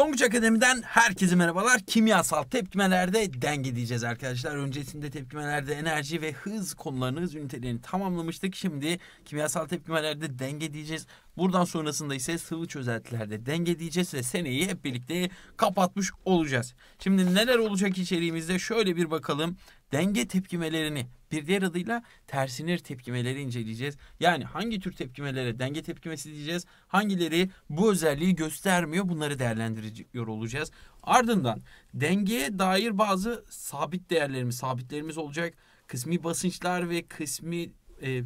Tonguç Akademi'den herkese merhabalar. Kimyasal tepkimelerde denge diyeceğiz arkadaşlar. Öncesinde tepkimelerde enerji ve hız konularını, hız ünitelerini tamamlamıştık. Şimdi kimyasal tepkimelerde denge diyeceğiz. Buradan sonrasında ise sıvı çözeltilerde denge diyeceğiz ve seneyi hep birlikte kapatmış olacağız. Şimdi neler olacak içeriğimizde şöyle bir bakalım. Denge tepkimelerini bir diğer adıyla tersinir tepkimeleri inceleyeceğiz. Yani hangi tür tepkimelere denge tepkimesi diyeceğiz, hangileri bu özelliği göstermiyor bunları değerlendiriyor olacağız. Ardından dengeye dair bazı sabit değerlerimiz, sabitlerimiz olacak. Kısmi basınçlar ve kısmi e,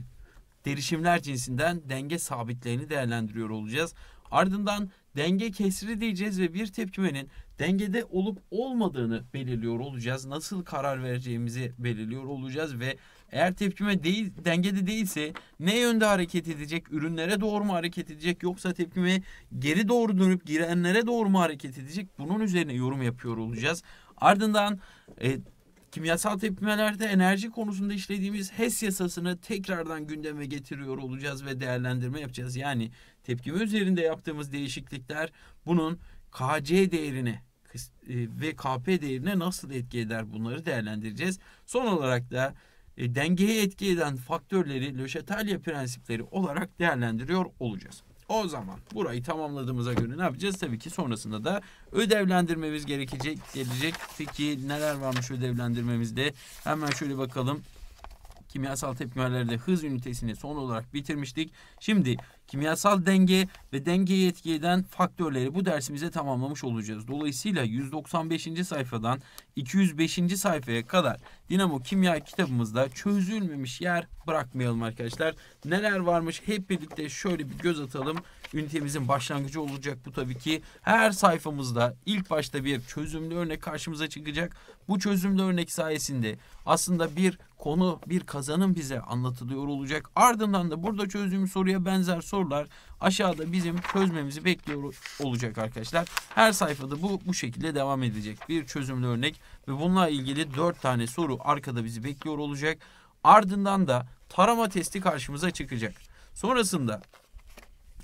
derişimler cinsinden denge sabitlerini değerlendiriyor olacağız. Ardından denge kesri diyeceğiz ve bir tepkimenin dengede olup olmadığını belirliyor olacağız. Nasıl karar vereceğimizi belirliyor olacağız ve eğer tepkime değil, dengede değilse ne yönde hareket edecek? Ürünlere doğru mu hareket edecek? Yoksa tepkime geri doğru dönüp girenlere doğru mu hareket edecek? Bunun üzerine yorum yapıyor olacağız. Ardından e, kimyasal tepkimelerde enerji konusunda işlediğimiz HES yasasını tekrardan gündeme getiriyor olacağız ve değerlendirme yapacağız. Yani Tepkime üzerinde yaptığımız değişiklikler bunun KC değerini e, ve KP değerine nasıl etki eder bunları değerlendireceğiz. Son olarak da e, dengeye etki eden faktörleri Löşetalya prensipleri olarak değerlendiriyor olacağız. O zaman burayı tamamladığımıza göre ne yapacağız? Tabii ki sonrasında da ödevlendirmemiz gerekecek. Gelecek. Peki neler varmış ödevlendirmemizde? Hemen şöyle bakalım. Kimyasal tepkimelerde hız ünitesini son olarak bitirmiştik. Şimdi kimyasal denge ve dengeyi etki eden faktörleri bu dersimize tamamlamış olacağız. Dolayısıyla 195. sayfadan 205. sayfaya kadar Dinamo Kimya kitabımızda çözülmemiş yer bırakmayalım arkadaşlar. Neler varmış hep birlikte şöyle bir göz atalım. Ünitemizin başlangıcı olacak bu tabii ki. Her sayfamızda ilk başta bir çözümlü örnek karşımıza çıkacak. Bu çözümlü örnek sayesinde aslında bir konu, bir kazanım bize anlatılıyor olacak. Ardından da burada çözdüğüm soruya benzer soru sorular aşağıda bizim çözmemizi bekliyor olacak arkadaşlar. Her sayfada bu bu şekilde devam edecek. Bir çözümlü örnek ve bununla ilgili 4 tane soru arkada bizi bekliyor olacak. Ardından da tarama testi karşımıza çıkacak. Sonrasında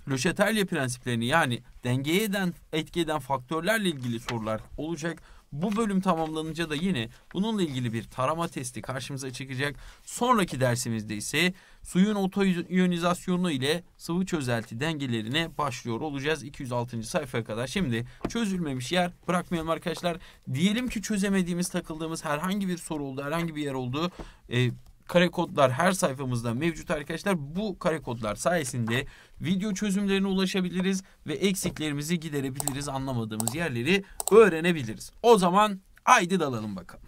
Löşetelye prensiplerini yani dengeye eden etki eden faktörlerle ilgili sorular olacak. Bu bölüm tamamlanınca da yine bununla ilgili bir tarama testi karşımıza çıkacak. Sonraki dersimizde ise suyun otoiyonizasyonu ile sıvı çözelti dengelerine başlıyor olacağız. 206. sayfaya kadar. Şimdi çözülmemiş yer bırakmayalım arkadaşlar. Diyelim ki çözemediğimiz, takıldığımız herhangi bir soru oldu, herhangi bir yer oldu. Ee, kare kodlar her sayfamızda mevcut arkadaşlar. Bu kare kodlar sayesinde video çözümlerine ulaşabiliriz ve eksiklerimizi giderebiliriz. Anlamadığımız yerleri öğrenebiliriz. O zaman haydi dalalım bakalım.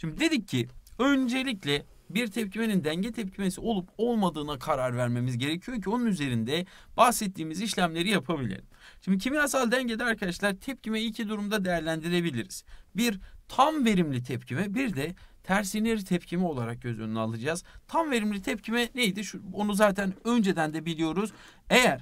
Şimdi dedik ki öncelikle bir tepkimenin denge tepkimesi olup olmadığına karar vermemiz gerekiyor ki onun üzerinde bahsettiğimiz işlemleri yapabilirim. Şimdi kimyasal dengede arkadaşlar tepkime iki durumda değerlendirebiliriz. Bir tam verimli tepkime bir de tersinir tepkime olarak göz önüne alacağız. Tam verimli tepkime neydi? Şu, onu zaten önceden de biliyoruz. Eğer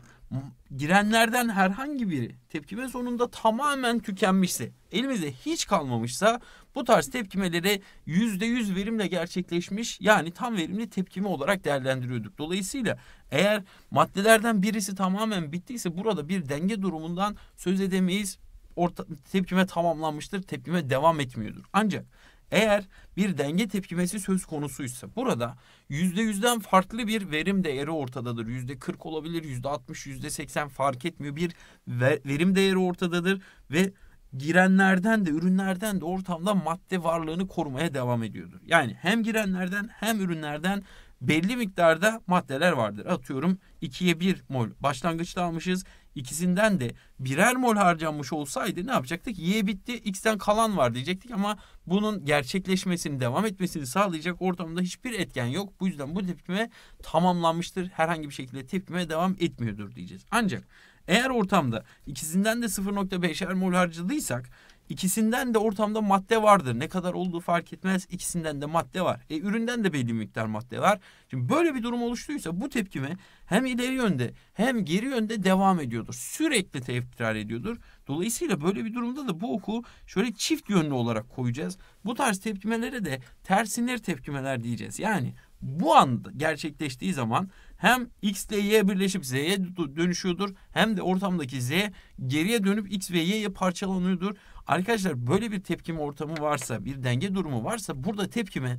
girenlerden herhangi biri tepkime sonunda tamamen tükenmişse, elimizde hiç kalmamışsa bu tarz tepkimeleri %100 verimle gerçekleşmiş yani tam verimli tepkime olarak değerlendiriyorduk. Dolayısıyla eğer maddelerden birisi tamamen bittiyse burada bir denge durumundan söz edemeyiz. Orta, tepkime tamamlanmıştır, tepkime devam etmiyordur. Ancak eğer bir denge tepkimesi söz konusuysa burada %100'den farklı bir verim değeri ortadadır. %40 olabilir, %60, %80 fark etmiyor. Bir verim değeri ortadadır ve girenlerden de ürünlerden de ortamda madde varlığını korumaya devam ediyordur. Yani hem girenlerden hem ürünlerden belli miktarda maddeler vardır. Atıyorum 2'ye 1 mol başlangıçta almışız. İkisinden de birer mol harcanmış olsaydı ne yapacaktık? Y bitti, X'ten kalan var diyecektik ama bunun gerçekleşmesini, devam etmesini sağlayacak ortamda hiçbir etken yok. Bu yüzden bu tepkime tamamlanmıştır. Herhangi bir şekilde tepkime devam etmiyordur diyeceğiz. Ancak eğer ortamda ikisinden de 0.5'er mol harcadıysak ikisinden de ortamda madde vardır. Ne kadar olduğu fark etmez. İkisinden de madde var. E üründen de belli miktar madde var. Şimdi böyle bir durum oluştuysa bu tepkime hem ileri yönde hem geri yönde devam ediyordur. Sürekli tekrar ediyordur. Dolayısıyla böyle bir durumda da bu oku şöyle çift yönlü olarak koyacağız. Bu tarz tepkimelere de tersinir tepkimeler diyeceğiz. Yani bu anda gerçekleştiği zaman hem x ile y birleşip z'ye dönüşüyordur hem de ortamdaki z geriye dönüp x ve y'ye parçalanıyordur. Arkadaşlar böyle bir tepkime ortamı varsa bir denge durumu varsa burada tepkime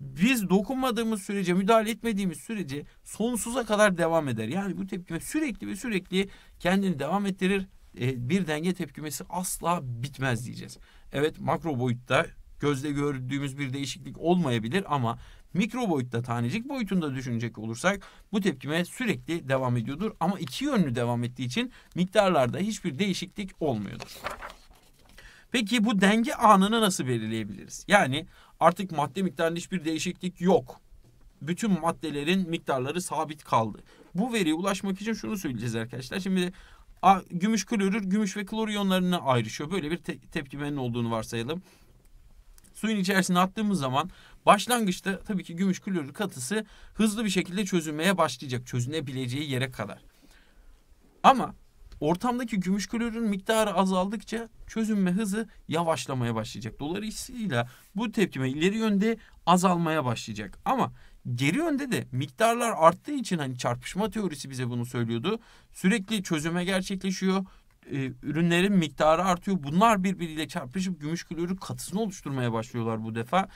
biz dokunmadığımız sürece, müdahale etmediğimiz sürece sonsuza kadar devam eder. Yani bu tepkime sürekli ve sürekli kendini devam ettirir. E, bir denge tepkimesi asla bitmez diyeceğiz. Evet makro boyutta gözle gördüğümüz bir değişiklik olmayabilir ama mikro boyutta tanecik boyutunda düşünecek olursak bu tepkime sürekli devam ediyordur. Ama iki yönlü devam ettiği için miktarlarda hiçbir değişiklik olmuyordur. Peki bu denge anını nasıl belirleyebiliriz? Yani artık madde miktarında hiçbir değişiklik yok. Bütün maddelerin miktarları sabit kaldı. Bu veriye ulaşmak için şunu söyleyeceğiz arkadaşlar. Şimdi gümüş klorür, gümüş ve klor iyonlarına ayrışıyor. Böyle bir te tepkimenin olduğunu varsayalım. Suyun içerisine attığımız zaman Başlangıçta tabii ki gümüş klorür katısı hızlı bir şekilde çözülmeye başlayacak. Çözünebileceği yere kadar. Ama ortamdaki gümüş klorürün miktarı azaldıkça çözünme hızı yavaşlamaya başlayacak. Dolayısıyla bu tepkime ileri yönde azalmaya başlayacak. Ama geri yönde de miktarlar arttığı için hani çarpışma teorisi bize bunu söylüyordu. Sürekli çözüme gerçekleşiyor. E, ürünlerin miktarı artıyor. Bunlar birbiriyle çarpışıp gümüş klorür katısını oluşturmaya başlıyorlar bu defa.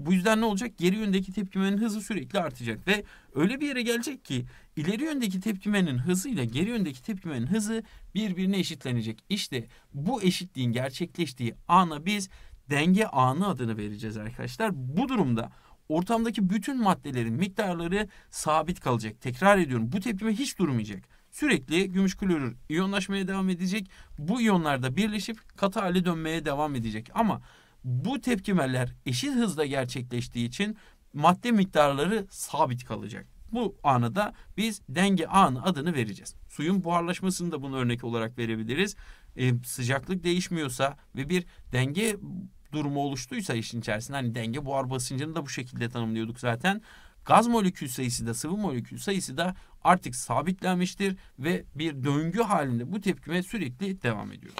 Bu yüzden ne olacak? Geri yöndeki tepkimenin hızı sürekli artacak ve öyle bir yere gelecek ki ileri yöndeki tepkimenin hızıyla geri yöndeki tepkimenin hızı birbirine eşitlenecek. İşte bu eşitliğin gerçekleştiği ana biz denge anı adını vereceğiz arkadaşlar. Bu durumda ortamdaki bütün maddelerin miktarları sabit kalacak. Tekrar ediyorum bu tepkime hiç durmayacak. Sürekli gümüş klorür iyonlaşmaya devam edecek. Bu iyonlar da birleşip katı hale dönmeye devam edecek. Ama bu tepkimeler eşit hızda gerçekleştiği için madde miktarları sabit kalacak. Bu anı da biz denge anı adını vereceğiz. Suyun buharlaşmasını da bunu örnek olarak verebiliriz. Ee, sıcaklık değişmiyorsa ve bir denge durumu oluştuysa işin içerisinde hani denge buhar basıncını da bu şekilde tanımlıyorduk zaten. Gaz molekül sayısı da sıvı molekül sayısı da artık sabitlenmiştir ve bir döngü halinde bu tepkime sürekli devam ediyor.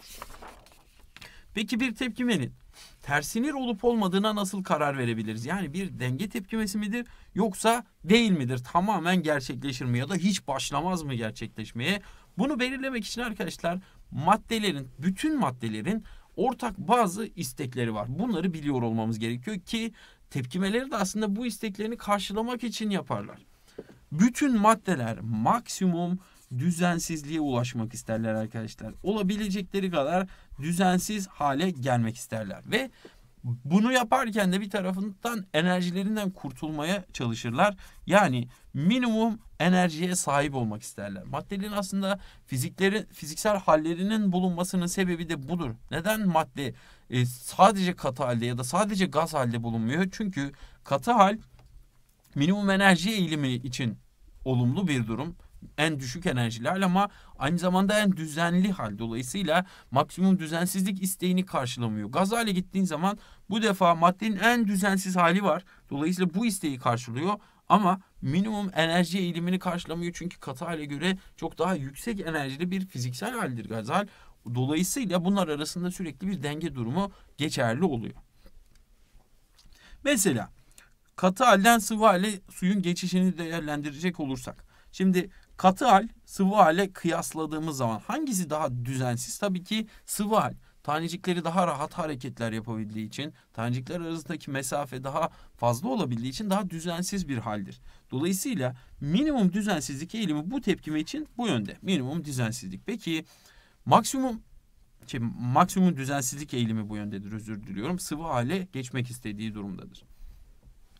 Peki bir tepkimenin tersinir olup olmadığına nasıl karar verebiliriz? Yani bir denge tepkimesi midir yoksa değil midir? Tamamen gerçekleşir mi ya da hiç başlamaz mı gerçekleşmeye? Bunu belirlemek için arkadaşlar maddelerin, bütün maddelerin ortak bazı istekleri var. Bunları biliyor olmamız gerekiyor ki tepkimeleri de aslında bu isteklerini karşılamak için yaparlar. Bütün maddeler maksimum düzensizliğe ulaşmak isterler arkadaşlar. Olabilecekleri kadar düzensiz hale gelmek isterler ve bunu yaparken de bir tarafından enerjilerinden kurtulmaya çalışırlar. Yani minimum enerjiye sahip olmak isterler. Maddelerin aslında fizikleri, fiziksel hallerinin bulunmasının sebebi de budur. Neden madde e, sadece katı halde ya da sadece gaz halde bulunmuyor? Çünkü katı hal minimum enerji eğilimi için olumlu bir durum en düşük enerjili ama aynı zamanda en düzenli hal. Dolayısıyla maksimum düzensizlik isteğini karşılamıyor. Gaz hale gittiğin zaman bu defa maddenin en düzensiz hali var. Dolayısıyla bu isteği karşılıyor ama minimum enerji eğilimini karşılamıyor. Çünkü katı hale göre çok daha yüksek enerjili bir fiziksel haldir gaz hal. Dolayısıyla bunlar arasında sürekli bir denge durumu geçerli oluyor. Mesela katı halden sıvı hale suyun geçişini değerlendirecek olursak. Şimdi Katı hal sıvı hale kıyasladığımız zaman hangisi daha düzensiz? Tabii ki sıvı hal. Tanecikleri daha rahat hareketler yapabildiği için, tanecikler arasındaki mesafe daha fazla olabildiği için daha düzensiz bir haldir. Dolayısıyla minimum düzensizlik eğilimi bu tepkime için bu yönde. Minimum düzensizlik. Peki maksimum şey, maksimum düzensizlik eğilimi bu yöndedir özür diliyorum. Sıvı hale geçmek istediği durumdadır.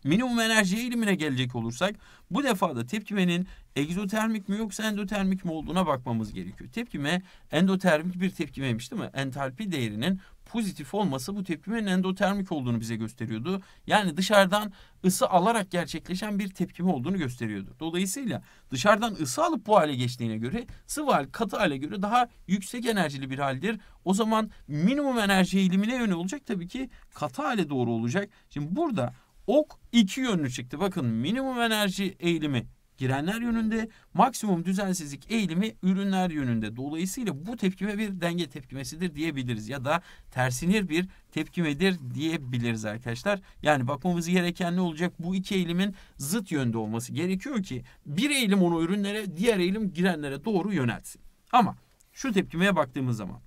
Minimum enerji eğilimine gelecek olursak bu defa da tepkimenin egzotermik mi yoksa endotermik mi olduğuna bakmamız gerekiyor. Tepkime endotermik bir tepkimeymiş değil mi? Entalpi değerinin pozitif olması bu tepkimenin endotermik olduğunu bize gösteriyordu. Yani dışarıdan ısı alarak gerçekleşen bir tepkime olduğunu gösteriyordu. Dolayısıyla dışarıdan ısı alıp bu hale geçtiğine göre sıvı hal katı hale göre daha yüksek enerjili bir haldir. O zaman minimum enerji eğilimine yönü olacak tabii ki katı hale doğru olacak. Şimdi burada ok iki yönlü çıktı. Bakın minimum enerji eğilimi girenler yönünde, maksimum düzensizlik eğilimi ürünler yönünde. Dolayısıyla bu tepkime bir denge tepkimesidir diyebiliriz ya da tersinir bir tepkimedir diyebiliriz arkadaşlar. Yani bakmamız gereken ne olacak? Bu iki eğilimin zıt yönde olması gerekiyor ki bir eğilim onu ürünlere, diğer eğilim girenlere doğru yöneltsin. Ama şu tepkimeye baktığımız zaman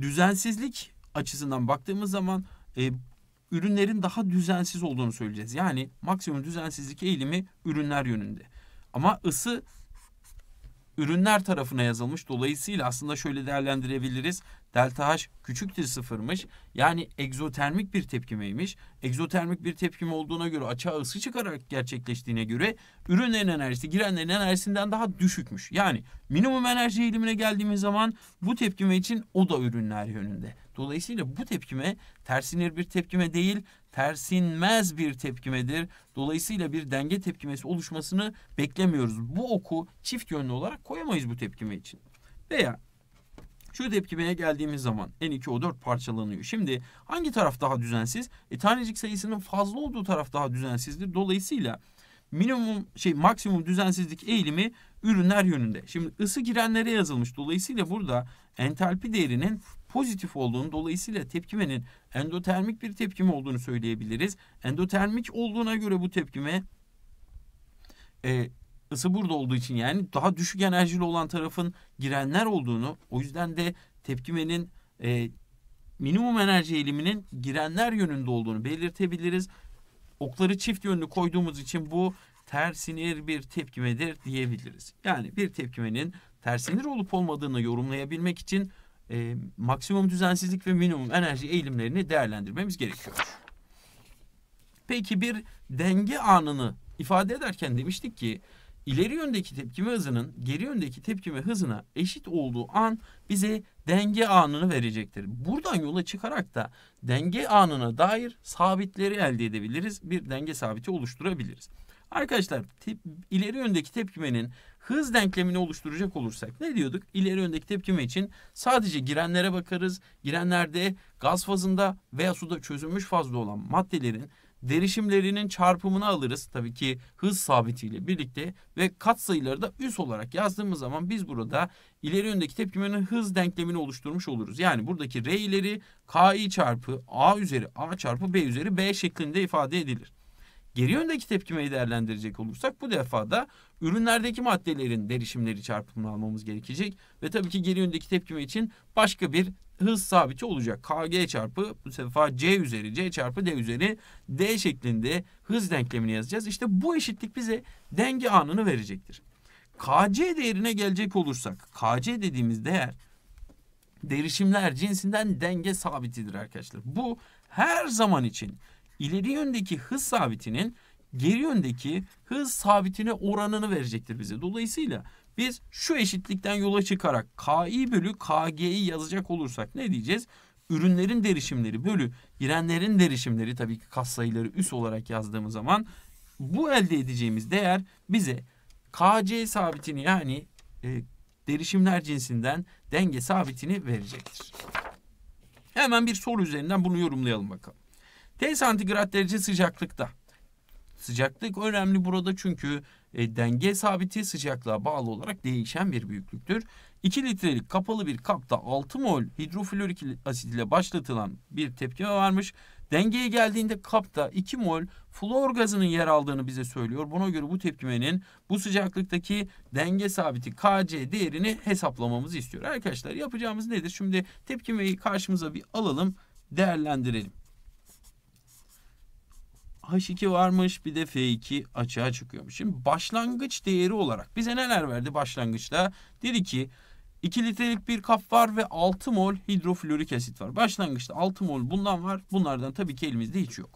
düzensizlik açısından baktığımız zaman e, ürünlerin daha düzensiz olduğunu söyleyeceğiz. Yani maksimum düzensizlik eğilimi ürünler yönünde. Ama ısı ürünler tarafına yazılmış. Dolayısıyla aslında şöyle değerlendirebiliriz delta H küçüktür sıfırmış. Yani egzotermik bir tepkimeymiş. Egzotermik bir tepkime olduğuna göre açığa ısı çıkararak gerçekleştiğine göre ürünlerin enerjisi girenlerin enerjisinden daha düşükmüş. Yani minimum enerji eğilimine geldiğimiz zaman bu tepkime için o da ürünler yönünde. Dolayısıyla bu tepkime tersinir bir tepkime değil, tersinmez bir tepkimedir. Dolayısıyla bir denge tepkimesi oluşmasını beklemiyoruz. Bu oku çift yönlü olarak koyamayız bu tepkime için. Veya şu tepkimeye geldiğimiz zaman N2O4 parçalanıyor. Şimdi hangi taraf daha düzensiz? E, tanecik sayısının fazla olduğu taraf daha düzensizdir. Dolayısıyla minimum şey maksimum düzensizlik eğilimi ürünler yönünde. Şimdi ısı girenlere yazılmış. Dolayısıyla burada entalpi değerinin pozitif olduğunu dolayısıyla tepkimenin endotermik bir tepkime olduğunu söyleyebiliriz. Endotermik olduğuna göre bu tepkime e, ısı burada olduğu için yani daha düşük enerjili olan tarafın girenler olduğunu o yüzden de tepkimenin e, minimum enerji eğiliminin girenler yönünde olduğunu belirtebiliriz. Okları çift yönlü koyduğumuz için bu tersinir bir tepkimedir diyebiliriz. Yani bir tepkimenin tersinir olup olmadığını yorumlayabilmek için e, maksimum düzensizlik ve minimum enerji eğilimlerini değerlendirmemiz gerekiyor. Peki bir denge anını ifade ederken demiştik ki ileri yöndeki tepkime hızının geri yöndeki tepkime hızına eşit olduğu an bize denge anını verecektir. Buradan yola çıkarak da denge anına dair sabitleri elde edebiliriz. Bir denge sabiti oluşturabiliriz. Arkadaşlar tep, ileri yöndeki tepkimenin hız denklemini oluşturacak olursak ne diyorduk? İleri yöndeki tepkime için sadece girenlere bakarız. Girenlerde gaz fazında veya suda çözülmüş fazda olan maddelerin derişimlerinin çarpımını alırız. Tabii ki hız sabitiyle birlikte ve katsayıları da üs olarak yazdığımız zaman biz burada ileri öndeki tepkimenin hız denklemini oluşturmuş oluruz. Yani buradaki R ileri KI çarpı A üzeri A çarpı B üzeri B şeklinde ifade edilir. Geri yöndeki tepkimeyi değerlendirecek olursak bu defa da ürünlerdeki maddelerin derişimleri çarpımını almamız gerekecek. Ve tabii ki geri yöndeki tepkime için başka bir hız sabiti olacak. KG çarpı bu sefer C üzeri C çarpı D üzeri D şeklinde hız denklemini yazacağız. İşte bu eşitlik bize denge anını verecektir. KC değerine gelecek olursak KC dediğimiz değer derişimler cinsinden denge sabitidir arkadaşlar. Bu her zaman için ileri yöndeki hız sabitinin geri yöndeki hız sabitine oranını verecektir bize. Dolayısıyla biz şu eşitlikten yola çıkarak KI bölü KG'yi yazacak olursak ne diyeceğiz? Ürünlerin derişimleri bölü girenlerin derişimleri tabii ki kas sayıları üs olarak yazdığımız zaman bu elde edeceğimiz değer bize KC sabitini yani e, derişimler cinsinden denge sabitini verecektir. Hemen bir soru üzerinden bunu yorumlayalım bakalım. T santigrat derece sıcaklıkta. Sıcaklık önemli burada çünkü e, denge sabiti sıcaklığa bağlı olarak değişen bir büyüklüktür. 2 litrelik kapalı bir kapta 6 mol hidroflorik asit ile başlatılan bir tepkime varmış. Dengeye geldiğinde kapta 2 mol flor gazının yer aldığını bize söylüyor. Buna göre bu tepkimenin bu sıcaklıktaki denge sabiti Kc değerini hesaplamamızı istiyor. Arkadaşlar yapacağımız nedir? Şimdi tepkimeyi karşımıza bir alalım, değerlendirelim. H2 varmış bir de F2 açığa çıkıyormuş. Şimdi başlangıç değeri olarak bize neler verdi başlangıçta? Dedi ki 2 litrelik bir kap var ve 6 mol hidroflorik asit var. Başlangıçta 6 mol bundan var. Bunlardan tabii ki elimizde hiç yok.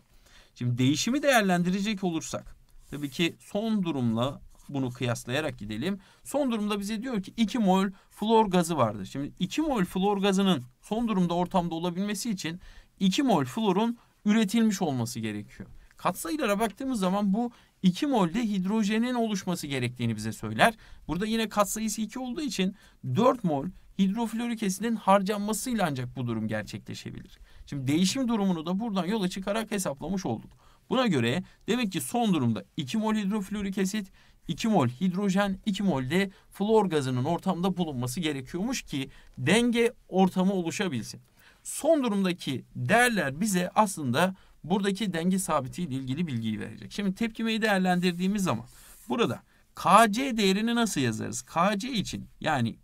Şimdi değişimi değerlendirecek olursak tabii ki son durumla bunu kıyaslayarak gidelim. Son durumda bize diyor ki 2 mol flor gazı vardır. Şimdi 2 mol flor gazının son durumda ortamda olabilmesi için 2 mol florun üretilmiş olması gerekiyor. Katsayılara baktığımız zaman bu 2 molde hidrojenin oluşması gerektiğini bize söyler. Burada yine katsayısı 2 olduğu için 4 mol hidroflorik asitin harcanmasıyla ancak bu durum gerçekleşebilir. Şimdi değişim durumunu da buradan yola çıkarak hesaplamış olduk. Buna göre demek ki son durumda 2 mol hidroflorik asit, 2 mol hidrojen, 2 mol de flor gazının ortamda bulunması gerekiyormuş ki denge ortamı oluşabilsin. Son durumdaki değerler bize aslında buradaki denge sabitiyle ilgili bilgiyi verecek. Şimdi tepkimeyi değerlendirdiğimiz zaman burada KC değerini nasıl yazarız? KC için yani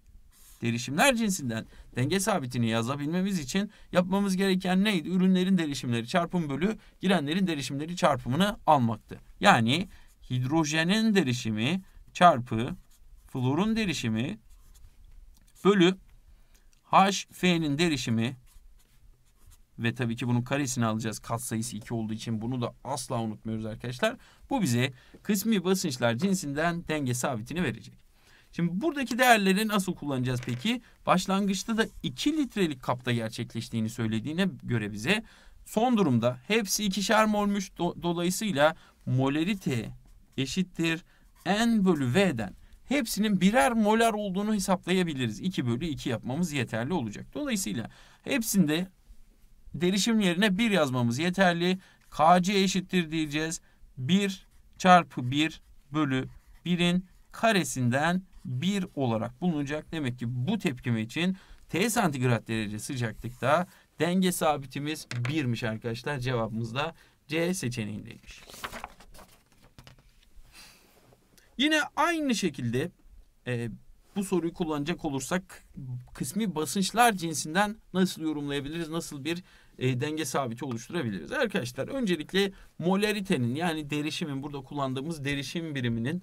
derişimler cinsinden denge sabitini yazabilmemiz için yapmamız gereken neydi? Ürünlerin derişimleri çarpım bölü girenlerin derişimleri çarpımını almaktı. Yani hidrojenin derişimi çarpı florun derişimi bölü HF'nin derişimi ve tabii ki bunun karesini alacağız. Kat sayısı 2 olduğu için bunu da asla unutmuyoruz arkadaşlar. Bu bize kısmi basınçlar cinsinden denge sabitini verecek. Şimdi buradaki değerleri nasıl kullanacağız peki? Başlangıçta da 2 litrelik kapta gerçekleştiğini söylediğine göre bize son durumda hepsi ikişer molmuş. Do dolayısıyla molerite eşittir n bölü v'den hepsinin birer molar olduğunu hesaplayabiliriz. 2 bölü 2 yapmamız yeterli olacak. Dolayısıyla hepsinde derişim yerine 1 yazmamız yeterli. KC eşittir diyeceğiz. 1 çarpı 1 bölü 1'in karesinden 1 olarak bulunacak. Demek ki bu tepkime için T santigrat derece sıcaklıkta denge sabitimiz 1'miş arkadaşlar. Cevabımız da C seçeneğindeymiş. Yine aynı şekilde e, bu soruyu kullanacak olursak kısmi basınçlar cinsinden nasıl yorumlayabiliriz? Nasıl bir e, denge sabiti oluşturabiliriz? Arkadaşlar öncelikle molaritenin yani derişimin burada kullandığımız derişim biriminin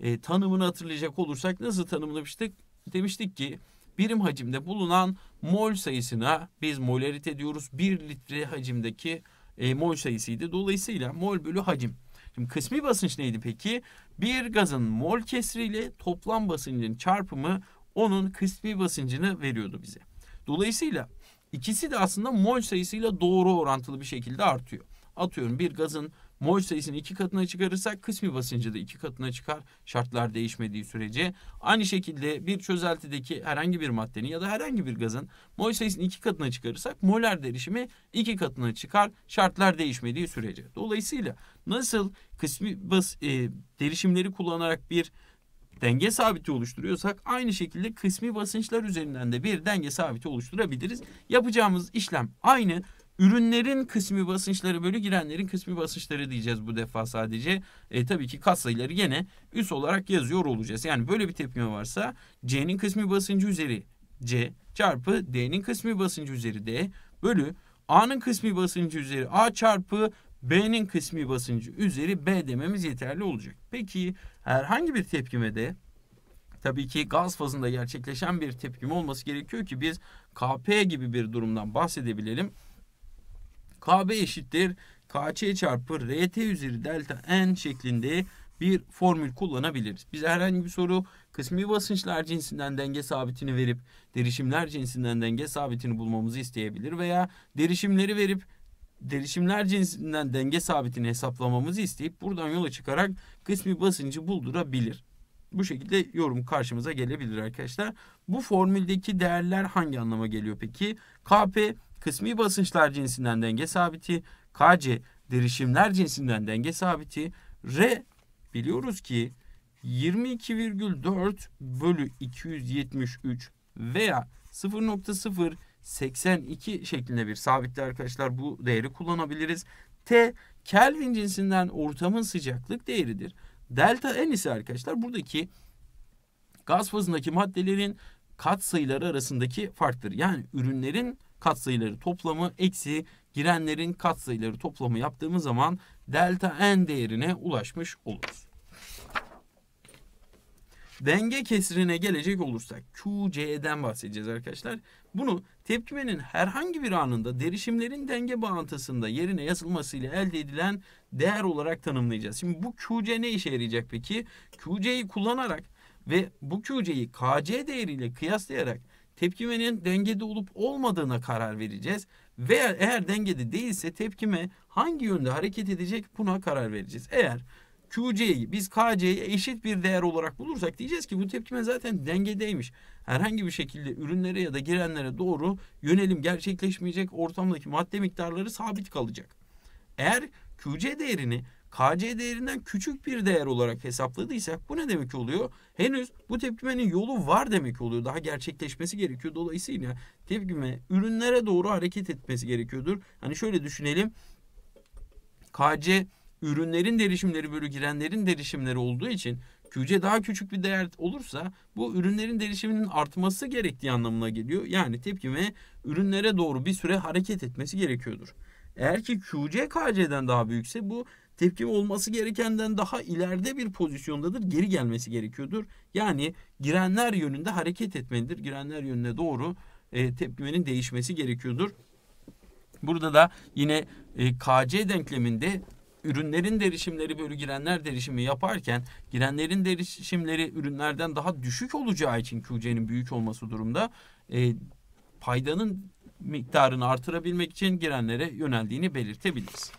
e, tanımını hatırlayacak olursak nasıl tanımlamıştık? Demiştik ki birim hacimde bulunan mol sayısına biz molarite diyoruz. 1 litre hacimdeki e, mol sayısıydı. Dolayısıyla mol bölü hacim Şimdi kısmi basınç neydi peki? Bir gazın mol kesriyle toplam basıncın çarpımı onun kısmi basıncını veriyordu bize. Dolayısıyla ikisi de aslında mol sayısıyla doğru orantılı bir şekilde artıyor. Atıyorum bir gazın mol sayısını iki katına çıkarırsak kısmi basıncı da iki katına çıkar şartlar değişmediği sürece. Aynı şekilde bir çözeltideki herhangi bir maddenin ya da herhangi bir gazın mol sayısını iki katına çıkarırsak moler derişimi iki katına çıkar şartlar değişmediği sürece. Dolayısıyla nasıl kısmi bas, e, derişimleri kullanarak bir denge sabiti oluşturuyorsak aynı şekilde kısmi basınçlar üzerinden de bir denge sabiti oluşturabiliriz. Yapacağımız işlem aynı Ürünlerin kısmi basınçları bölü girenlerin kısmi basınçları diyeceğiz bu defa sadece. E, tabii ki kat sayıları gene üst olarak yazıyor olacağız. Yani böyle bir tepkime varsa C'nin kısmi basıncı üzeri C çarpı D'nin kısmi basıncı üzeri D bölü A'nın kısmi basıncı üzeri A çarpı B'nin kısmi basıncı üzeri B dememiz yeterli olacak. Peki herhangi bir tepkime de tabii ki gaz fazında gerçekleşen bir tepkime olması gerekiyor ki biz Kp gibi bir durumdan bahsedebilelim. KB eşittir KC çarpı RT üzeri delta N şeklinde bir formül kullanabiliriz. Biz herhangi bir soru kısmi basınçlar cinsinden denge sabitini verip derişimler cinsinden denge sabitini bulmamızı isteyebilir veya derişimleri verip derişimler cinsinden denge sabitini hesaplamamızı isteyip buradan yola çıkarak kısmi basıncı buldurabilir. Bu şekilde yorum karşımıza gelebilir arkadaşlar. Bu formüldeki değerler hangi anlama geliyor peki? Kp kısmi basınçlar cinsinden denge sabiti, KC derişimler cinsinden denge sabiti, R biliyoruz ki 22,4 bölü 273 veya 0.082 şeklinde bir sabitle arkadaşlar bu değeri kullanabiliriz. T Kelvin cinsinden ortamın sıcaklık değeridir. Delta N ise arkadaşlar buradaki gaz fazındaki maddelerin kat sayıları arasındaki farktır. Yani ürünlerin katsayıları toplamı eksi girenlerin katsayıları toplamı yaptığımız zaman delta n değerine ulaşmış oluruz. Denge kesrine gelecek olursak QC'den bahsedeceğiz arkadaşlar. Bunu tepkimenin herhangi bir anında derişimlerin denge bağıntısında yerine yazılmasıyla elde edilen değer olarak tanımlayacağız. Şimdi bu QC ne işe yarayacak peki? QC'yi kullanarak ve bu QC'yi KC değeriyle kıyaslayarak tepkimenin dengede olup olmadığına karar vereceğiz. veya eğer dengede değilse tepkime hangi yönde hareket edecek buna karar vereceğiz. Eğer QC'yi biz KC'ye eşit bir değer olarak bulursak diyeceğiz ki bu tepkime zaten dengedeymiş. Herhangi bir şekilde ürünlere ya da girenlere doğru yönelim gerçekleşmeyecek ortamdaki madde miktarları sabit kalacak. Eğer QC değerini KC değerinden küçük bir değer olarak hesapladıysak bu ne demek oluyor? Henüz bu tepkimenin yolu var demek oluyor. Daha gerçekleşmesi gerekiyor. Dolayısıyla tepkime ürünlere doğru hareket etmesi gerekiyordur. Hani şöyle düşünelim. KC ürünlerin derişimleri bölü girenlerin derişimleri olduğu için QC daha küçük bir değer olursa bu ürünlerin derişiminin artması gerektiği anlamına geliyor. Yani tepkime ürünlere doğru bir süre hareket etmesi gerekiyordur. Eğer ki QC KC'den daha büyükse bu tepkim olması gerekenden daha ileride bir pozisyondadır. Geri gelmesi gerekiyordur. Yani girenler yönünde hareket etmelidir. Girenler yönüne doğru e, tepkimenin değişmesi gerekiyordur. Burada da yine e, KC denkleminde ürünlerin derişimleri bölü girenler derişimi yaparken girenlerin derişimleri ürünlerden daha düşük olacağı için QC'nin büyük olması durumda e, paydanın miktarını artırabilmek için girenlere yöneldiğini belirtebiliriz.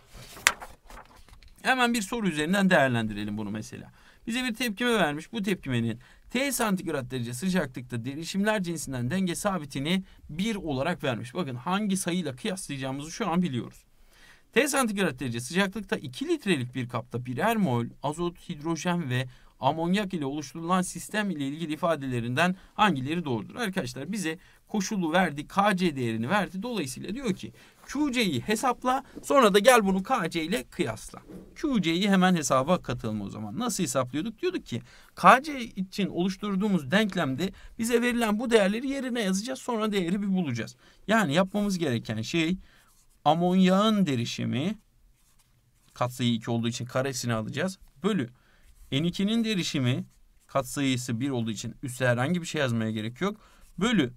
Hemen bir soru üzerinden değerlendirelim bunu mesela. Bize bir tepkime vermiş. Bu tepkimenin T santigrat derece sıcaklıkta derişimler cinsinden denge sabitini 1 olarak vermiş. Bakın hangi sayıyla kıyaslayacağımızı şu an biliyoruz. T santigrat derece sıcaklıkta 2 litrelik bir kapta birer mol azot, hidrojen ve amonyak ile oluşturulan sistem ile ilgili ifadelerinden hangileri doğrudur? Arkadaşlar bize koşulu verdi, KC değerini verdi. Dolayısıyla diyor ki QC'yi hesapla sonra da gel bunu KC ile kıyasla. QC'yi hemen hesaba katalım o zaman. Nasıl hesaplıyorduk? Diyorduk ki KC için oluşturduğumuz denklemde bize verilen bu değerleri yerine yazacağız sonra değeri bir bulacağız. Yani yapmamız gereken şey amonyağın derişimi katsayı 2 olduğu için karesini alacağız. Bölü N2'nin derişimi katsayısı 1 olduğu için üstte herhangi bir şey yazmaya gerek yok. Bölü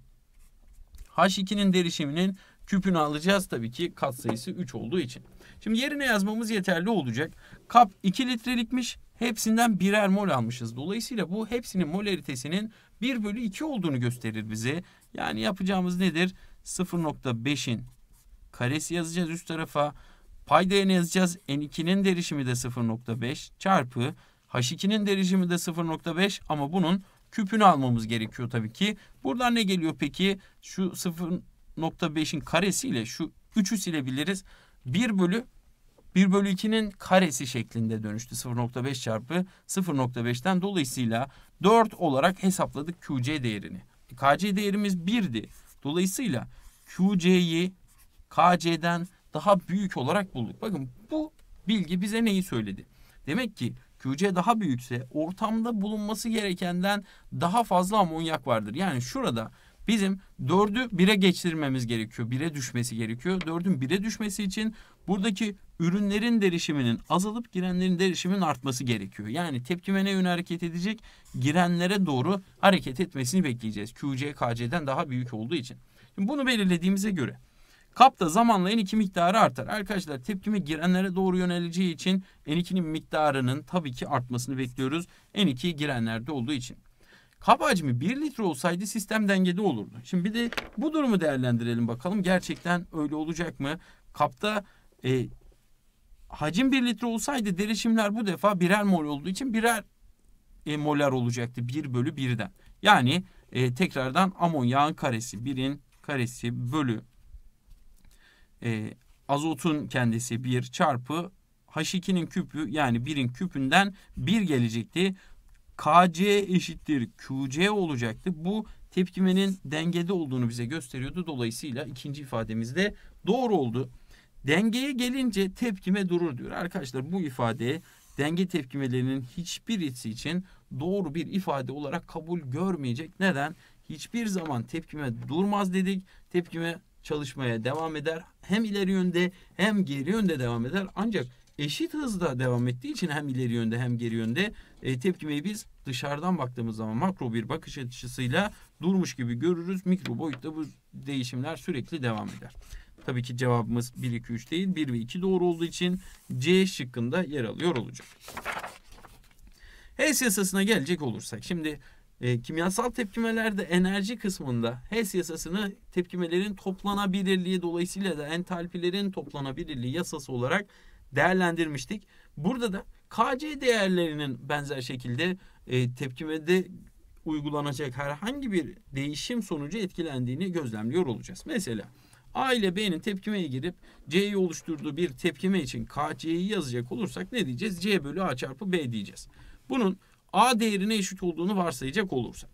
H2'nin derişiminin Küpünü alacağız tabii ki kat sayısı 3 olduğu için. Şimdi yerine yazmamız yeterli olacak. Kap 2 litrelikmiş. Hepsinden birer mol almışız. Dolayısıyla bu hepsinin molaritesinin 1 bölü 2 olduğunu gösterir bize. Yani yapacağımız nedir? 0.5'in karesi yazacağız üst tarafa. Pay değerini yazacağız. N2'nin derişimi de 0.5 çarpı H2'nin derişimi de 0.5 ama bunun küpünü almamız gerekiyor tabii ki. Buradan ne geliyor peki? Şu 0 4.5'in karesiyle şu 3'ü silebiliriz. 1 bölü 1 bölü 2'nin karesi şeklinde dönüştü 0.5 çarpı 0.5'ten dolayısıyla 4 olarak hesapladık QC değerini. KC değerimiz 1'di. Dolayısıyla QC'yi KC'den daha büyük olarak bulduk. Bakın bu bilgi bize neyi söyledi? Demek ki QC daha büyükse ortamda bulunması gerekenden daha fazla amonyak vardır. Yani şurada Bizim dördü bire geçirmemiz gerekiyor. Bire düşmesi gerekiyor. Dördün bire düşmesi için buradaki ürünlerin derişiminin azalıp girenlerin derişiminin artması gerekiyor. Yani tepkime ne yöne hareket edecek? Girenlere doğru hareket etmesini bekleyeceğiz. QC, KC'den daha büyük olduğu için. Şimdi bunu belirlediğimize göre kapta zamanla N2 miktarı artar. Arkadaşlar tepkime girenlere doğru yöneleceği için N2'nin miktarının tabii ki artmasını bekliyoruz. N2 girenlerde olduğu için. Kaba hacmi 1 litre olsaydı sistem dengede olurdu. Şimdi bir de bu durumu değerlendirelim bakalım. Gerçekten öyle olacak mı? Kapta e, hacim 1 litre olsaydı derişimler bu defa birer mol olduğu için birer e, molar olacaktı. 1 bölü 1'den. Yani e, tekrardan amonyağın karesi 1'in karesi bölü e, azotun kendisi 1 çarpı H2'nin küpü yani 1'in küpünden 1 gelecekti. KC eşittir QC olacaktı. Bu tepkimenin dengede olduğunu bize gösteriyordu. Dolayısıyla ikinci ifademiz de doğru oldu. Dengeye gelince tepkime durur diyor. Arkadaşlar bu ifade denge tepkimelerinin hiçbirisi için doğru bir ifade olarak kabul görmeyecek. Neden? Hiçbir zaman tepkime durmaz dedik. Tepkime çalışmaya devam eder. Hem ileri yönde hem geri yönde devam eder. Ancak eşit hızda devam ettiği için hem ileri yönde hem geri yönde e, tepkimeyi biz dışarıdan baktığımız zaman makro bir bakış açısıyla durmuş gibi görürüz. Mikro boyutta bu değişimler sürekli devam eder. Tabii ki cevabımız 1, 2, 3 değil 1 ve 2 doğru olduğu için C şıkkında yer alıyor olacak. HES yasasına gelecek olursak şimdi e, kimyasal tepkimelerde enerji kısmında HES yasasını tepkimelerin toplanabilirliği dolayısıyla da entalpilerin toplanabilirliği yasası olarak değerlendirmiştik. Burada da KC değerlerinin benzer şekilde e, tepkimede uygulanacak herhangi bir değişim sonucu etkilendiğini gözlemliyor olacağız. Mesela A ile B'nin tepkimeye girip C'yi oluşturduğu bir tepkime için KC'yi yazacak olursak ne diyeceğiz? C bölü A çarpı B diyeceğiz. Bunun A değerine eşit olduğunu varsayacak olursak.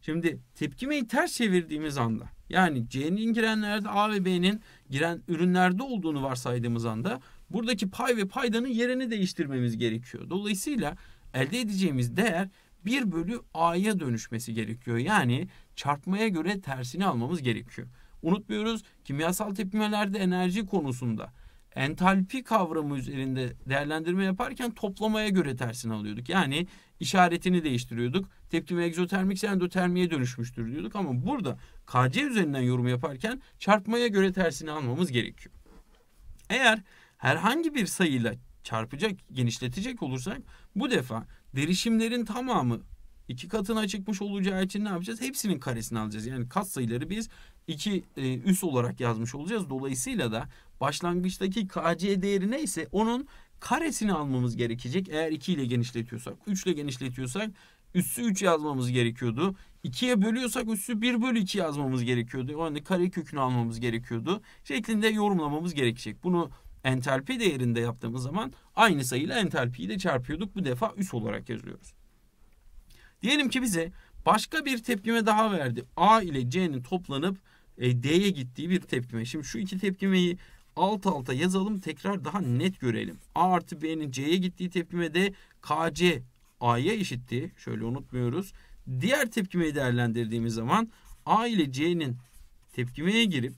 Şimdi tepkimeyi ters çevirdiğimiz anda yani C'nin girenlerde A ve B'nin giren ürünlerde olduğunu varsaydığımız anda buradaki pay ve paydanın yerini değiştirmemiz gerekiyor. Dolayısıyla elde edeceğimiz değer 1 bölü a'ya dönüşmesi gerekiyor. Yani çarpmaya göre tersini almamız gerekiyor. Unutmuyoruz kimyasal tepkimelerde enerji konusunda entalpi kavramı üzerinde değerlendirme yaparken toplamaya göre tersini alıyorduk. Yani işaretini değiştiriyorduk. Tepkime egzotermikse endotermiye dönüşmüştür diyorduk ama burada KC üzerinden yorum yaparken çarpmaya göre tersini almamız gerekiyor. Eğer herhangi bir sayıyla çarpacak, genişletecek olursak bu defa derişimlerin tamamı iki katına çıkmış olacağı için ne yapacağız? Hepsinin karesini alacağız. Yani kat sayıları biz iki e, üs olarak yazmış olacağız. Dolayısıyla da başlangıçtaki KC değeri neyse onun karesini almamız gerekecek. Eğer 2 ile genişletiyorsak, 3 ile genişletiyorsak üssü 3 yazmamız gerekiyordu. 2'ye bölüyorsak üssü 1 bölü 2 yazmamız gerekiyordu. O halde kare kökünü almamız gerekiyordu. Şeklinde yorumlamamız gerekecek. Bunu entalpi değerinde yaptığımız zaman aynı sayıyla entalpiyi de çarpıyorduk. Bu defa üs olarak yazıyoruz. Diyelim ki bize başka bir tepkime daha verdi. A ile C'nin toplanıp e, D'ye gittiği bir tepkime. Şimdi şu iki tepkimeyi alt alta yazalım tekrar daha net görelim. A artı B'nin C'ye gittiği tepkime de KC A'ya eşitti. Şöyle unutmuyoruz. Diğer tepkimeyi değerlendirdiğimiz zaman A ile C'nin tepkimeye girip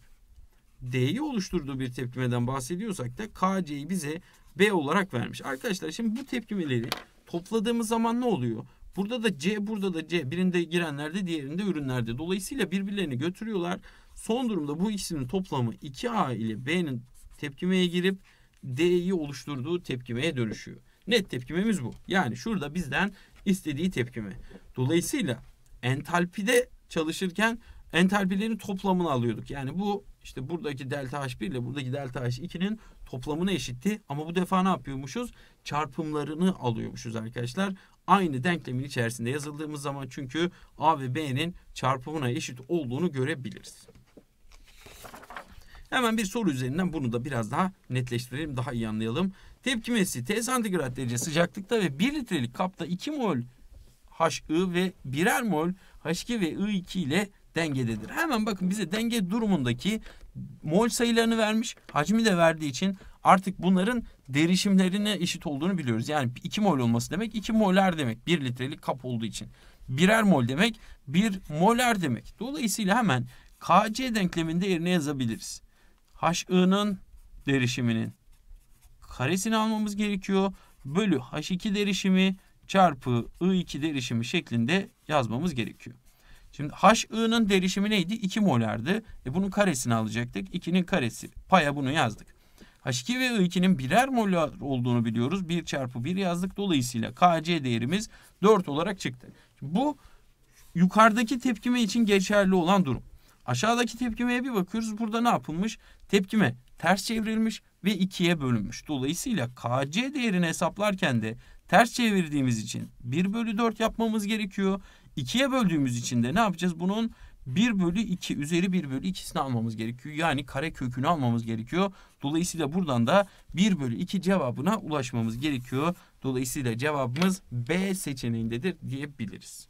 D'yi oluşturduğu bir tepkimeden bahsediyorsak da KC'yi bize B olarak vermiş. Arkadaşlar şimdi bu tepkimeleri topladığımız zaman ne oluyor? Burada da C, burada da C. Birinde girenlerde, diğerinde ürünlerde. Dolayısıyla birbirlerini götürüyorlar. Son durumda bu ikisinin toplamı 2A ile B'nin tepkimeye girip D'yi oluşturduğu tepkimeye dönüşüyor. Net tepkimemiz bu. Yani şurada bizden istediği tepkime. Dolayısıyla entalpide çalışırken entalpilerin toplamını alıyorduk. Yani bu işte buradaki delta H1 ile buradaki delta H2'nin toplamını eşitti. Ama bu defa ne yapıyormuşuz? Çarpımlarını alıyormuşuz arkadaşlar. Aynı denklemin içerisinde yazıldığımız zaman çünkü A ve B'nin çarpımına eşit olduğunu görebiliriz. Hemen bir soru üzerinden bunu da biraz daha netleştirelim, daha iyi anlayalım. Tepkimesi T santigrat derece sıcaklıkta ve 1 litrelik kapta 2 mol HI ve 1'er mol H2 ve I2 ile dengededir. Hemen bakın bize denge durumundaki mol sayılarını vermiş, hacmi de verdiği için artık bunların derişimlerine eşit olduğunu biliyoruz. Yani 2 mol olması demek 2 moler demek 1 litrelik kap olduğu için. Birer mol demek 1 moler demek. Dolayısıyla hemen KC denkleminde yerine yazabiliriz. HI'nin derişiminin karesini almamız gerekiyor. Bölü H2 derişimi çarpı I2 derişimi şeklinde yazmamız gerekiyor. Şimdi HI'nin derişimi neydi? 2 molardı. E bunun karesini alacaktık. 2'nin karesi. Paya bunu yazdık. H2 ve I2'nin birer molar olduğunu biliyoruz. 1 çarpı 1 yazdık. Dolayısıyla KC değerimiz 4 olarak çıktı. bu yukarıdaki tepkime için geçerli olan durum. Aşağıdaki tepkimeye bir bakıyoruz. Burada ne yapılmış? Tepkime ters çevrilmiş ve 2'ye bölünmüş. Dolayısıyla KC değerini hesaplarken de ters çevirdiğimiz için 1 bölü 4 yapmamız gerekiyor ikiye böldüğümüz için de ne yapacağız? Bunun 1 bölü 2 üzeri 1 bölü 2'sini almamız gerekiyor. Yani kare kökünü almamız gerekiyor. Dolayısıyla buradan da 1 bölü 2 cevabına ulaşmamız gerekiyor. Dolayısıyla cevabımız B seçeneğindedir diyebiliriz.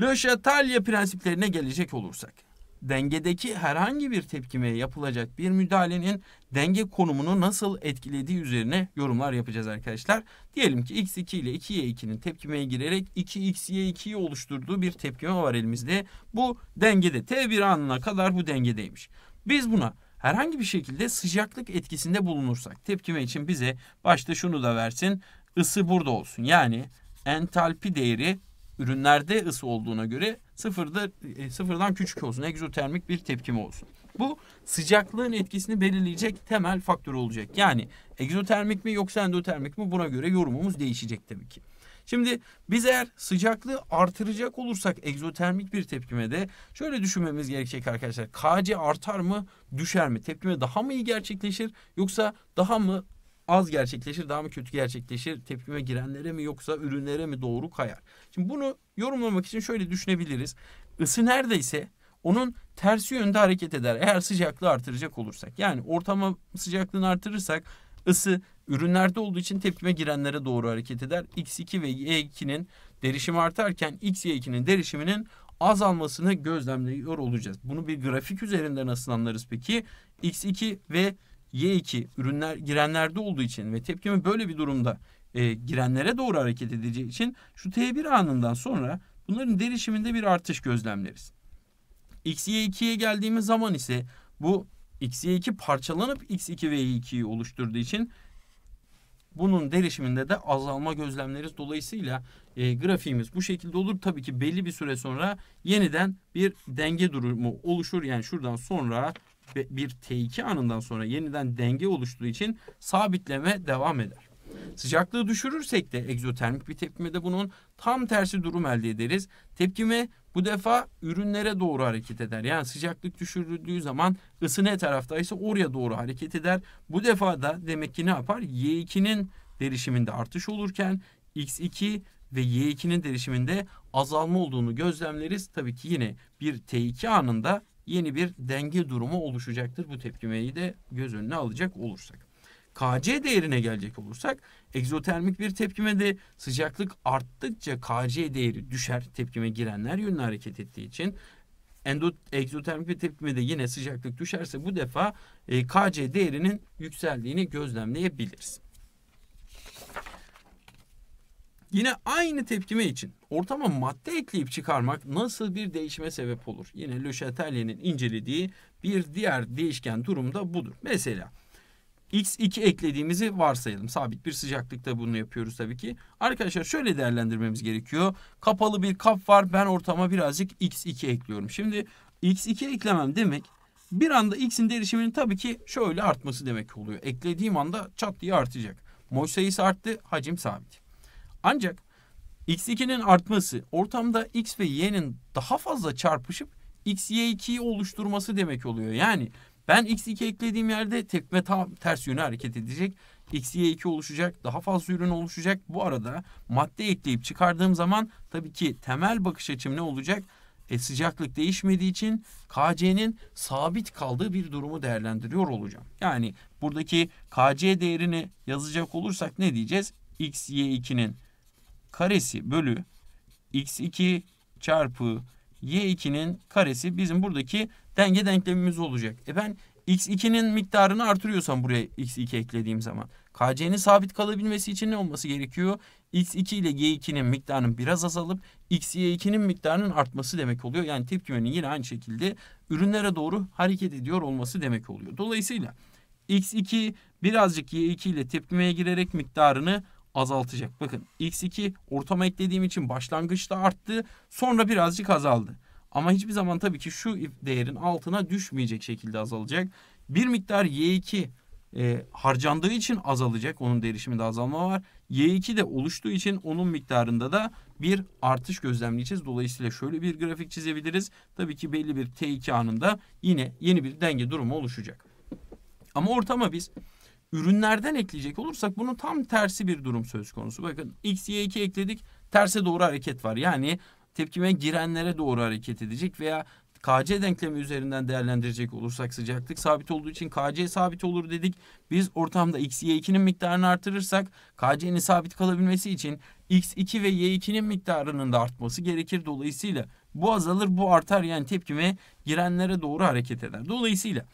Le Chatellier prensiplerine gelecek olursak dengedeki herhangi bir tepkimeye yapılacak bir müdahalenin denge konumunu nasıl etkilediği üzerine yorumlar yapacağız arkadaşlar. Diyelim ki x2 ile 2y2'nin tepkimeye girerek 2xy2'yi oluşturduğu bir tepkime var elimizde. Bu dengede t1 anına kadar bu dengedeymiş. Biz buna herhangi bir şekilde sıcaklık etkisinde bulunursak tepkime için bize başta şunu da versin ısı burada olsun. Yani entalpi değeri ürünlerde ısı olduğuna göre sıfırda, e, sıfırdan küçük olsun. Egzotermik bir tepkime olsun. Bu sıcaklığın etkisini belirleyecek temel faktör olacak. Yani egzotermik mi yoksa endotermik mi buna göre yorumumuz değişecek tabii ki. Şimdi biz eğer sıcaklığı artıracak olursak egzotermik bir tepkime de şöyle düşünmemiz gerekecek arkadaşlar. KC artar mı düşer mi? Tepkime daha mı iyi gerçekleşir yoksa daha mı az gerçekleşir, daha mı kötü gerçekleşir? Tepkime girenlere mi yoksa ürünlere mi doğru kayar? Şimdi bunu yorumlamak için şöyle düşünebiliriz. Isı neredeyse onun tersi yönde hareket eder. Eğer sıcaklığı artıracak olursak. Yani ortama sıcaklığını artırırsak ısı ürünlerde olduğu için tepkime girenlere doğru hareket eder. X2 ve Y2'nin derişimi artarken X, Y2'nin derişiminin azalmasını gözlemliyor olacağız. Bunu bir grafik üzerinden nasıl anlarız peki? X2 ve Y2 ürünler girenlerde olduğu için ve tepkimi böyle bir durumda e, girenlere doğru hareket edeceği için şu T1 anından sonra bunların derişiminde bir artış gözlemleriz. XY2'ye geldiğimiz zaman ise bu XY2 parçalanıp X2 ve Y2'yi oluşturduğu için bunun derişiminde de azalma gözlemleriz. Dolayısıyla e, grafiğimiz bu şekilde olur. Tabii ki belli bir süre sonra yeniden bir denge durumu oluşur. Yani şuradan sonra bir T2 anından sonra yeniden denge oluştuğu için sabitleme devam eder. Sıcaklığı düşürürsek de egzotermik bir tepkimede bunun tam tersi durum elde ederiz. Tepkime bu defa ürünlere doğru hareket eder. Yani sıcaklık düşürüldüğü zaman ısı ne taraftaysa oraya doğru hareket eder. Bu defa da demek ki ne yapar? Y2'nin derişiminde artış olurken X2 ve Y2'nin derişiminde azalma olduğunu gözlemleriz. Tabii ki yine bir T2 anında yeni bir denge durumu oluşacaktır. Bu tepkimeyi de göz önüne alacak olursak. KC değerine gelecek olursak egzotermik bir tepkimede sıcaklık arttıkça KC değeri düşer. Tepkime girenler yönlü hareket ettiği için endot egzotermik bir tepkimede yine sıcaklık düşerse bu defa e, KC değerinin yükseldiğini gözlemleyebiliriz. Yine aynı tepkime için ortama madde ekleyip çıkarmak nasıl bir değişime sebep olur? Yine Le Chatelier'in incelediği bir diğer değişken durumda budur. Mesela X2 eklediğimizi varsayalım. Sabit bir sıcaklıkta bunu yapıyoruz tabii ki. Arkadaşlar şöyle değerlendirmemiz gerekiyor. Kapalı bir kap var. Ben ortama birazcık X2 ekliyorum. Şimdi X2 eklemem demek bir anda X'in derişiminin tabii ki şöyle artması demek oluyor. Eklediğim anda çat diye artacak. Mol sayısı arttı, hacim sabit. Ancak x2'nin artması ortamda x ve y'nin daha fazla çarpışıp x, y2'yi oluşturması demek oluyor. Yani ben x2 eklediğim yerde tekme tam ters yöne hareket edecek. X, Y2 oluşacak. Daha fazla ürün oluşacak. Bu arada madde ekleyip çıkardığım zaman tabii ki temel bakış açım ne olacak? E, sıcaklık değişmediği için KC'nin sabit kaldığı bir durumu değerlendiriyor olacağım. Yani buradaki KC değerini yazacak olursak ne diyeceğiz? X, Y2'nin karesi bölü x2 çarpı y2'nin karesi bizim buradaki denge denklemimiz olacak. E ben x2'nin miktarını artırıyorsam buraya x2 eklediğim zaman kc'nin sabit kalabilmesi için ne olması gerekiyor? x2 ile y2'nin miktarının biraz azalıp x xy2'nin miktarının artması demek oluyor. Yani tepkimenin yine aynı şekilde ürünlere doğru hareket ediyor olması demek oluyor. Dolayısıyla x2 birazcık y2 ile tepkimeye girerek miktarını azaltacak. Bakın x2 ortama eklediğim için başlangıçta arttı sonra birazcık azaldı. Ama hiçbir zaman tabii ki şu değerin altına düşmeyecek şekilde azalacak. Bir miktar y2 e, harcandığı için azalacak. Onun derişiminde azalma var. Y2 de oluştuğu için onun miktarında da bir artış gözlemleyeceğiz. Dolayısıyla şöyle bir grafik çizebiliriz. Tabii ki belli bir T2 anında yine yeni bir denge durumu oluşacak. Ama ortama biz ürünlerden ekleyecek olursak bunun tam tersi bir durum söz konusu. Bakın X, Y, 2 ekledik terse doğru hareket var. Yani tepkime girenlere doğru hareket edecek veya KC denklemi üzerinden değerlendirecek olursak sıcaklık sabit olduğu için KC sabit olur dedik. Biz ortamda X, Y2'nin miktarını artırırsak KC'nin sabit kalabilmesi için X2 ve Y2'nin miktarının da artması gerekir. Dolayısıyla bu azalır bu artar yani tepkime girenlere doğru hareket eder. Dolayısıyla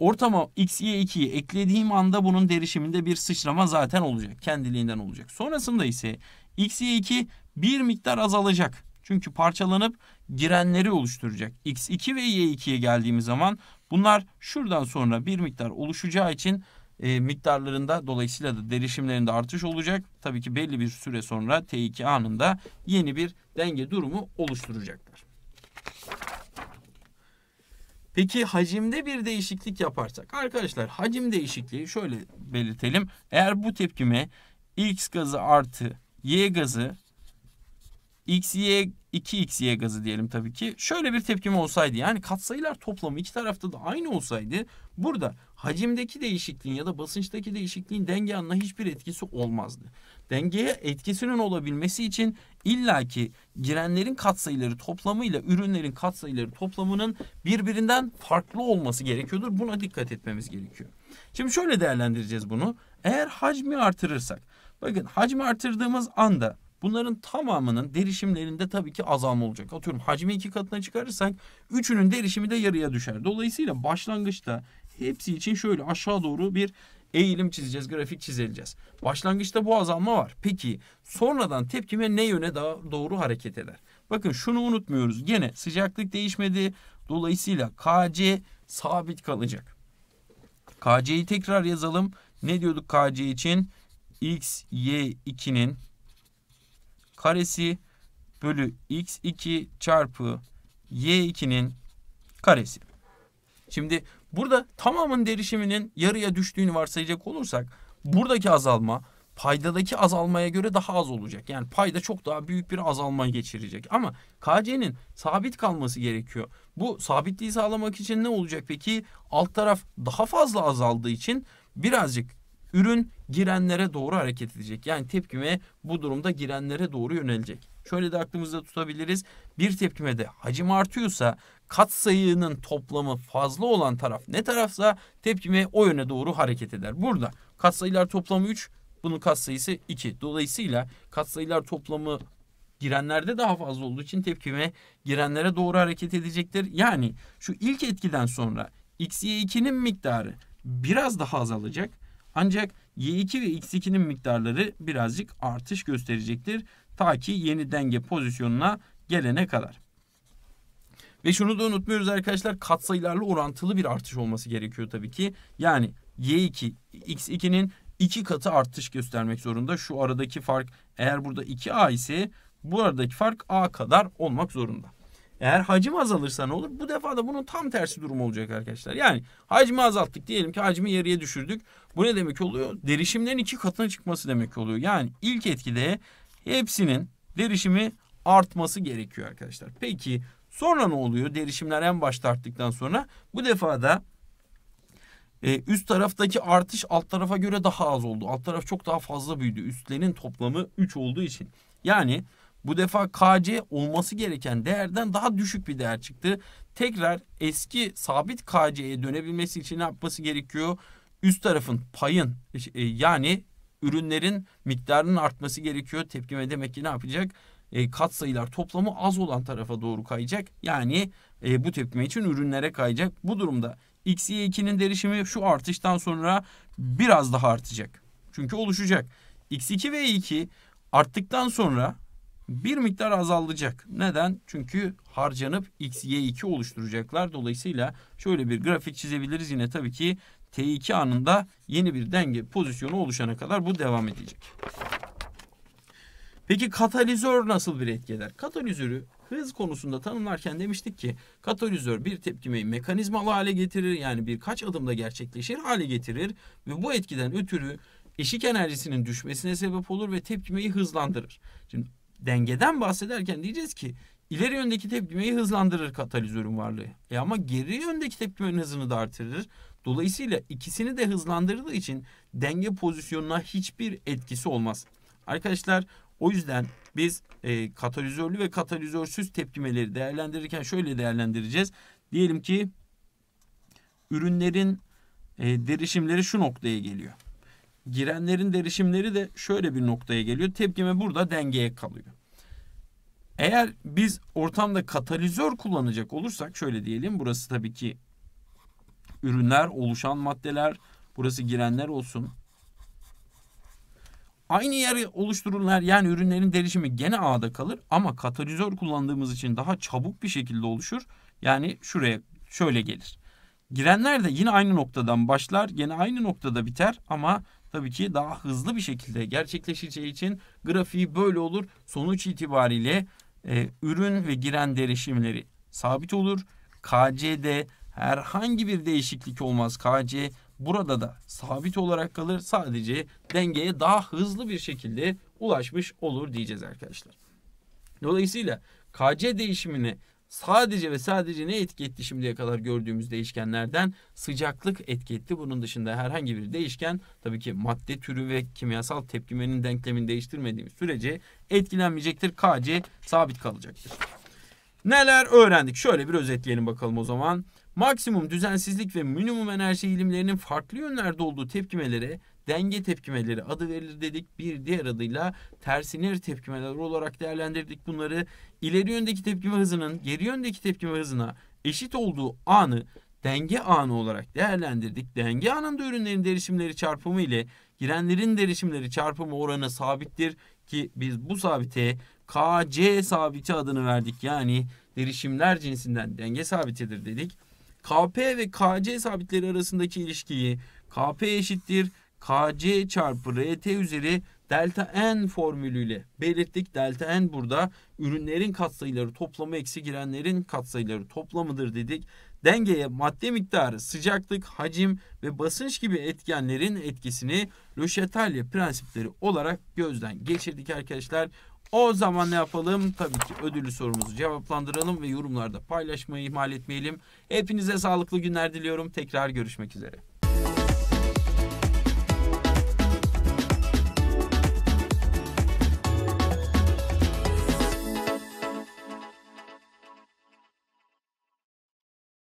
ortama x, y, 2'yi eklediğim anda bunun derişiminde bir sıçrama zaten olacak. Kendiliğinden olacak. Sonrasında ise x, y, 2 bir miktar azalacak. Çünkü parçalanıp girenleri oluşturacak. x2 ve y2'ye geldiğimiz zaman bunlar şuradan sonra bir miktar oluşacağı için e, miktarlarında dolayısıyla da derişimlerinde artış olacak. Tabii ki belli bir süre sonra T2 anında yeni bir denge durumu oluşturacaklar. Peki hacimde bir değişiklik yaparsak arkadaşlar hacim değişikliği şöyle belirtelim. Eğer bu tepkime X gazı artı Y gazı XY 2XY gazı diyelim tabii ki. Şöyle bir tepkime olsaydı yani katsayılar toplamı iki tarafta da aynı olsaydı burada hacimdeki değişikliğin ya da basınçtaki değişikliğin denge anına hiçbir etkisi olmazdı. Dengeye etkisinin olabilmesi için illaki girenlerin katsayıları toplamıyla ürünlerin katsayıları toplamının birbirinden farklı olması gerekiyordur. Buna dikkat etmemiz gerekiyor. Şimdi şöyle değerlendireceğiz bunu. Eğer hacmi artırırsak, bakın hacmi artırdığımız anda Bunların tamamının derişimlerinde tabii ki azalma olacak. Atıyorum hacmi iki katına çıkarırsak üçünün derişimi de yarıya düşer. Dolayısıyla başlangıçta hepsi için şöyle aşağı doğru bir eğilim çizeceğiz, grafik çizeceğiz. Başlangıçta bu azalma var. Peki sonradan tepkime ne yöne daha doğru hareket eder? Bakın şunu unutmuyoruz. Gene sıcaklık değişmedi. Dolayısıyla KC sabit kalacak. KC'yi tekrar yazalım. Ne diyorduk KC için? X, Y 2'nin karesi bölü X2 çarpı Y2'nin karesi. Şimdi Burada tamamın derişiminin yarıya düştüğünü varsayacak olursak buradaki azalma paydadaki azalmaya göre daha az olacak. Yani payda çok daha büyük bir azalma geçirecek. Ama KC'nin sabit kalması gerekiyor. Bu sabitliği sağlamak için ne olacak peki? Alt taraf daha fazla azaldığı için birazcık ürün girenlere doğru hareket edecek. Yani tepkime bu durumda girenlere doğru yönelecek. Şöyle de aklımızda tutabiliriz. Bir tepkimede hacim artıyorsa kat sayının toplamı fazla olan taraf ne tarafsa tepkime o yöne doğru hareket eder. Burada kat sayılar toplamı 3, bunun kat sayısı 2. Dolayısıyla kat sayılar toplamı girenlerde daha fazla olduğu için tepkime girenlere doğru hareket edecektir. Yani şu ilk etkiden sonra x y 2'nin miktarı biraz daha azalacak. Ancak Y2 ve X2'nin miktarları birazcık artış gösterecektir. Ta ki yeni denge pozisyonuna gelene kadar. Ve şunu da unutmuyoruz arkadaşlar katsayılarla orantılı bir artış olması gerekiyor tabii ki. Yani Y2 X2'nin iki katı artış göstermek zorunda. Şu aradaki fark eğer burada 2A ise bu aradaki fark A kadar olmak zorunda. Eğer hacim azalırsa ne olur? Bu defa da bunun tam tersi durum olacak arkadaşlar. Yani hacmi azalttık diyelim ki hacmi yarıya düşürdük. Bu ne demek oluyor? Derişimlerin iki katına çıkması demek oluyor. Yani ilk etkide hepsinin derişimi artması gerekiyor arkadaşlar. Peki sonra ne oluyor? Derişimler en başta arttıktan sonra bu defa da e, üst taraftaki artış alt tarafa göre daha az oldu. Alt taraf çok daha fazla büyüdü. Üstlerin toplamı 3 olduğu için. Yani bu defa KC olması gereken değerden daha düşük bir değer çıktı. Tekrar eski sabit KC'ye dönebilmesi için ne yapması gerekiyor? üst tarafın payın e, yani ürünlerin miktarının artması gerekiyor. Tepkime demek ki ne yapacak? E, kat sayılar toplamı az olan tarafa doğru kayacak. Yani e, bu tepkime için ürünlere kayacak. Bu durumda x, y, 2'nin derişimi şu artıştan sonra biraz daha artacak. Çünkü oluşacak. x2 ve y2 arttıktan sonra bir miktar azalacak. Neden? Çünkü harcanıp x, y2 oluşturacaklar. Dolayısıyla şöyle bir grafik çizebiliriz yine tabii ki T2 anında yeni bir denge pozisyonu oluşana kadar bu devam edecek. Peki katalizör nasıl bir etkiler? Katalizörü hız konusunda tanımlarken demiştik ki katalizör bir tepkimeyi mekanizmalı hale getirir. Yani birkaç adımda gerçekleşir hale getirir ve bu etkiden ötürü eşik enerjisinin düşmesine sebep olur ve tepkimeyi hızlandırır. Şimdi dengeden bahsederken diyeceğiz ki ileri yöndeki tepkimeyi hızlandırır katalizörün varlığı. E ama geri yöndeki tepkimenin hızını da artırır. Dolayısıyla ikisini de hızlandırdığı için denge pozisyonuna hiçbir etkisi olmaz. Arkadaşlar o yüzden biz e, katalizörlü ve katalizörsüz tepkimeleri değerlendirirken şöyle değerlendireceğiz. Diyelim ki ürünlerin e, derişimleri şu noktaya geliyor. Girenlerin derişimleri de şöyle bir noktaya geliyor. Tepkime burada dengeye kalıyor. Eğer biz ortamda katalizör kullanacak olursak şöyle diyelim burası tabii ki ürünler, oluşan maddeler, burası girenler olsun. Aynı yere oluştururlar yani ürünlerin derişimi gene ağda kalır ama katalizör kullandığımız için daha çabuk bir şekilde oluşur. Yani şuraya şöyle gelir. Girenler de yine aynı noktadan başlar, gene aynı noktada biter ama tabii ki daha hızlı bir şekilde gerçekleşeceği için grafiği böyle olur. Sonuç itibariyle e, ürün ve giren derişimleri sabit olur. KCD herhangi bir değişiklik olmaz. KC burada da sabit olarak kalır. Sadece dengeye daha hızlı bir şekilde ulaşmış olur diyeceğiz arkadaşlar. Dolayısıyla KC değişimini sadece ve sadece ne etki etti şimdiye kadar gördüğümüz değişkenlerden sıcaklık etki etti. Bunun dışında herhangi bir değişken tabii ki madde türü ve kimyasal tepkimenin denklemini değiştirmediğimiz sürece etkilenmeyecektir. KC sabit kalacaktır. Neler öğrendik? Şöyle bir özetleyelim bakalım o zaman. Maksimum düzensizlik ve minimum enerji eğilimlerinin farklı yönlerde olduğu tepkimelere denge tepkimeleri adı verilir dedik. Bir diğer adıyla tersinir tepkimeler olarak değerlendirdik bunları. İleri yöndeki tepkime hızının geri yöndeki tepkime hızına eşit olduğu anı denge anı olarak değerlendirdik. Denge anında ürünlerin derişimleri çarpımı ile girenlerin derişimleri çarpımı oranı sabittir ki biz bu sabite KC sabiti adını verdik. Yani derişimler cinsinden denge sabitidir dedik. KP ve KC sabitleri arasındaki ilişkiyi KP eşittir KC çarpı RT üzeri delta n formülüyle belirttik. Delta n burada ürünlerin katsayıları toplamı eksi girenlerin katsayıları toplamıdır dedik. Dengeye madde miktarı, sıcaklık, hacim ve basınç gibi etkenlerin etkisini Le Chatelier prensipleri olarak gözden geçirdik arkadaşlar. O zaman ne yapalım? Tabii ki ödüllü sorumuzu cevaplandıralım ve yorumlarda paylaşmayı ihmal etmeyelim. Hepinize sağlıklı günler diliyorum. Tekrar görüşmek üzere.